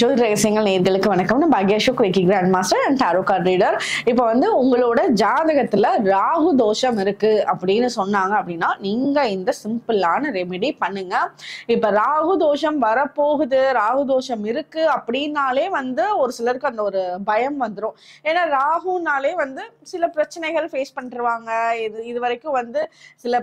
ஜோதி ரகசியங்கள் நேர்களுக்கு வணக்கம் நான் பாக்யாஷோ குவிக்கி grand master and tarot card reader இப்போ வந்து உங்களோட ஜாதகத்தில் ராகு தோஷம் இருக்கு அப்படின்னு சொன்னாங்க அப்படின்னா நீங்கள் இந்த சிம்பிளான ரெமெடி பண்ணுங்க இப்போ ராகு தோஷம் வரப்போகுது ராகு தோஷம் இருக்கு அப்படின்னாலே வந்து ஒரு சிலருக்கு அந்த ஒரு பயம் வந்துடும் ஏன்னா ராகுனாலே வந்து சில பிரச்சனைகள் ஃபேஸ் பண்ணிருவாங்க இது இது வரைக்கும் வந்து சில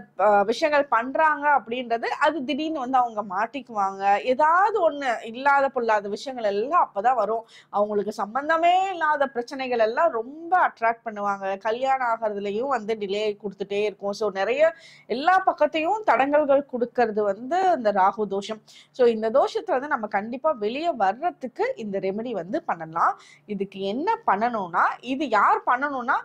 விஷயங்கள் பண்ணுறாங்க அப்படின்றது அது திடீர்னு வந்து அவங்க மாட்டிக்குவாங்க ஏதாவது ஒன்று இல்லாத பொல்லாத விஷயங்கள் எல்லாம் அப்பதான் வரும் அவங்களுக்கு சம்பந்தமே இல்லாத பிரச்சனைகள் எல்லாம் ரொம்ப அட்ராக்ட் பண்ணுவாங்க கல்யாணம் ஆகிறதுலயும் வந்து டிலே கொடுத்துட்டே இருக்கும் ஸோ நிறைய எல்லா பக்கத்தையும் தடங்கல்கள் கொடுக்கறது வந்து இந்த ராகு தோஷம் ஸோ இந்த தோஷத்துல வந்து நம்ம கண்டிப்பா வெளியே வர்றதுக்கு இந்த ரெமெடி வந்து பண்ணலாம் இதுக்கு என்ன பண்ணணும்னா இது யார் பண்ணணும்னா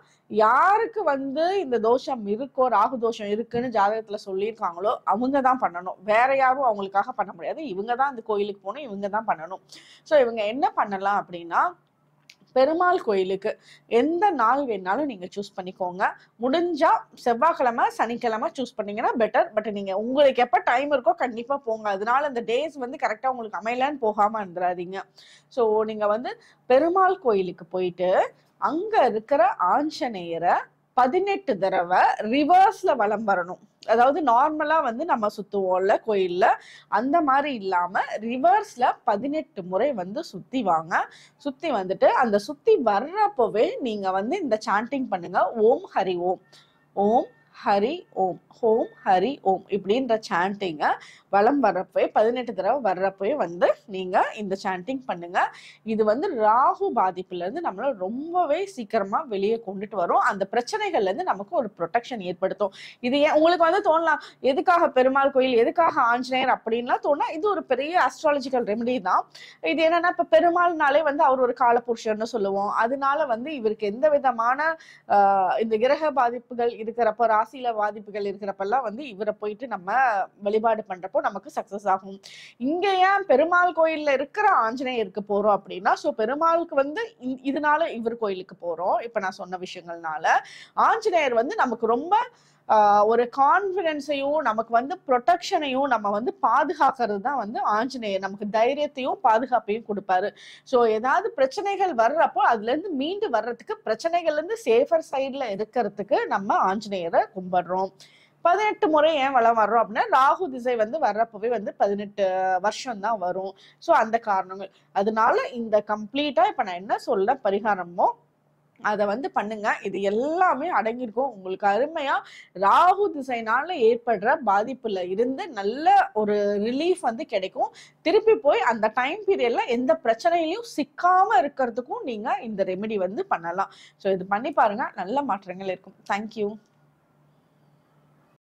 யாருக்கு வந்து இந்த தோஷம் இருக்கோ ராகு தோஷம் இருக்குன்னு ஜாதகத்துல சொல்லியிருக்காங்களோ அவங்க தான் பண்ணணும் வேற யாரும் அவங்களுக்காக பண்ண முடியாது இவங்க தான் இந்த கோயிலுக்கு போகணும் இவங்க தான் பண்ணணும் ஸோ ஸோ இவங்க என்ன பண்ணலாம் அப்படின்னா பெருமாள் கோயிலுக்கு எந்த நாள் வேணாலும் நீங்கள் சூஸ் பண்ணிக்கோங்க முடிஞ்சால் செவ்வாய்க்கிழமை சனிக்கிழமை சூஸ் பண்ணிங்கன்னா பெட்டர் பட் நீங்கள் உங்களுக்கு எப்போ டைம் இருக்கோ கண்டிப்பாக போங்க அதனால அந்த டேஸ் வந்து கரெக்டாக உங்களுக்கு அமையலான்னு போகாமல் இருந்துடாதீங்க ஸோ நீங்கள் வந்து பெருமாள் கோயிலுக்கு போயிட்டு அங்கே இருக்கிற ஆஞ்சநேயரை பதினெட்டு தடவை ரிவர்ஸ்ல வலம் வரணும் அதாவது நார்மலா வந்து நம்ம சுத்துவோம்ல கோயில்ல அந்த மாதிரி இல்லாம ரிவர்ஸ்ல பதினெட்டு முறை வந்து சுத்தி வாங்க சுத்தி வந்துட்டு அந்த சுத்தி வர்றப்பவே நீங்க வந்து இந்த சாண்டிங் பண்ணுங்க ஓம் ஹரி ஓம் ஓம் ஹரி ஓம் ஹோம் ஹரி ஓம் இப்படின்ற சாண்டிங்கை வளம் வர்றப்பவே பதினெட்டு தடவை வர்றப்பவே வந்து நீங்கள் இந்த சாண்டிங் பண்ணுங்க இது வந்து ராகு பாதிப்புலேருந்து நம்மளை ரொம்பவே சீக்கிரமாக வெளியே கொண்டுட்டு வரும் அந்த பிரச்சனைகள்லேருந்து நமக்கு ஒரு ப்ரொடெக்ஷன் ஏற்படுத்தும் இது ஏன் உங்களுக்கு வந்து தோணலாம் எதுக்காக பெருமாள் கோயில் எதுக்காக ஆஞ்சநேயர் அப்படின்லாம் தோணா இது ஒரு பெரிய அஸ்ட்ராலஜிக்கல் ரெமெடி தான் இது என்னன்னா இப்போ பெருமாள்னாலே வந்து அவர் ஒரு காலபுருஷன்னு சொல்லுவோம் அதனால வந்து இவருக்கு எந்த விதமான இந்த கிரக பாதிப்புகள் இருக்கிறப்போ ராசியில பாதிப்புகள் இருக்கிறப்பெல்லாம் வந்து இவரை போயிட்டு நம்ம வழிபாடு பண்றப்போ நமக்கு சக்சஸ் ஆகும் இங்க ஏன் பெருமாள் கோயில்ல இருக்கிற ஆஞ்சநேயருக்கு போறோம் அப்படின்னா சோ பெருமாளுக்கு வந்து இதனால இவர் கோயிலுக்கு போறோம் இப்ப நான் சொன்ன விஷயங்கள்னால ஆஞ்சநேயர் வந்து நமக்கு ரொம்ப ஒரு கான்ஃபிடென்ஸையும் நமக்கு வந்து ப்ரொடெக்ஷனையும் நம்ம வந்து பாதுகாக்கிறது தான் வந்து ஆஞ்சநேயர் நமக்கு தைரியத்தையும் பாதுகாப்பையும் கொடுப்பாரு ஸோ ஏதாவது பிரச்சனைகள் வர்றப்போ அதுலேருந்து மீண்டு வர்றதுக்கு பிரச்சனைகள்லேருந்து சேஃபர் சைடில் இருக்கிறதுக்கு நம்ம ஆஞ்சநேயரை கும்பிடுறோம் பதினெட்டு முறை ஏன் வளம் வர்றோம் அப்படின்னா ராகு திசை வந்து வர்றப்பவே வந்து பதினெட்டு வருஷம் தான் வரும் ஸோ அந்த காரணங்கள் அதனால இந்த கம்ப்ளீட்டா இப்ப நான் என்ன சொல்ல பரிகாரமோ அதை வந்து பண்ணுங்க இது எல்லாமே அடங்கியிருக்கும் உங்களுக்கு அருமையா ராகு திசைனால ஏற்படுற பாதிப்புல இருந்து நல்ல ஒரு ரிலீஃப் வந்து கிடைக்கும் திருப்பி போய் அந்த டைம் பீரியட்ல எந்த பிரச்சனையிலையும் சிக்காம இருக்கிறதுக்கும் நீங்க இந்த ரெமெடி வந்து பண்ணலாம் ஸோ இது பண்ணி பாருங்க நல்ல மாற்றங்கள் இருக்கும் தேங்க்யூ